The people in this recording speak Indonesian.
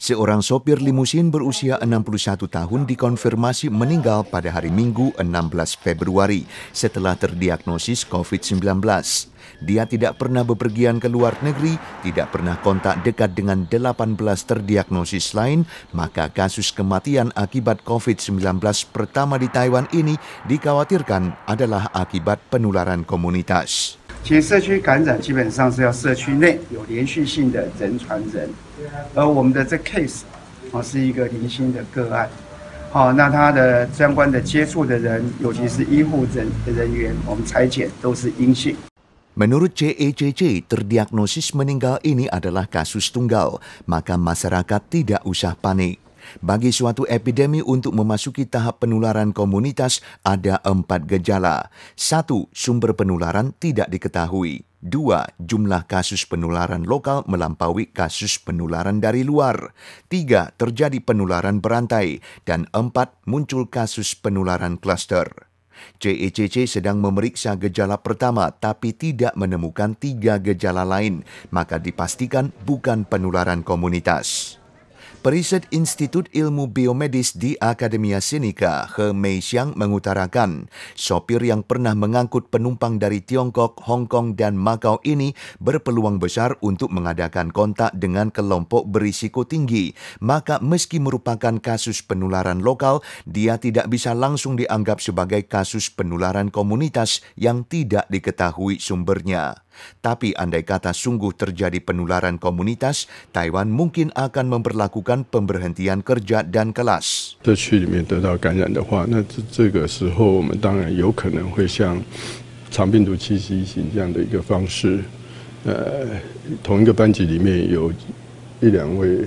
Seorang sopir limusin berusia 61 tahun dikonfirmasi meninggal pada hari Minggu 16 Februari setelah terdiagnosis COVID-19. Dia tidak pernah bepergian ke luar negeri, tidak pernah kontak dekat dengan 18 terdiagnosis lain, maka kasus kematian akibat COVID-19 pertama di Taiwan ini dikhawatirkan adalah akibat penularan komunitas. 其实社区感染基本上是要社区内有连续性的人传人，而我们的这 case 啊，是一个零星的个案，哦那他的相关的接触的人，尤其是医护人人员，我们采检都是阴性。Menurut JHC, terdiagnosis meninggal ini adalah kasus tunggal, maka masyarakat tidak usah panik. Bagi suatu epidemi untuk memasuki tahap penularan komunitas ada empat gejala. Satu, sumber penularan tidak diketahui. Dua, jumlah kasus penularan lokal melampaui kasus penularan dari luar. Tiga, terjadi penularan berantai. Dan empat, muncul kasus penularan kluster. CECC sedang memeriksa gejala pertama tapi tidak menemukan tiga gejala lain, maka dipastikan bukan penularan komunitas. Periset Institut Ilmu Biomedis di Akademia Sinica, He Mei Xiang mengutarakan, sopir yang pernah mengangkut penumpang dari Tiongkok, Hong Kong, dan Makau ini berpeluang besar untuk mengadakan kontak dengan kelompok berisiko tinggi. Maka meski merupakan kasus penularan lokal, dia tidak bisa langsung dianggap sebagai kasus penularan komunitas yang tidak diketahui sumbernya. Tapi andai kata sungguh terjadi penularan komunitas, Taiwan mungkin akan memperlakukan 在区里面得到感染的话，那这这个时候我们当然有可能会像长病毒七七型这样的一个方式，呃，同一个班级里面有一两位。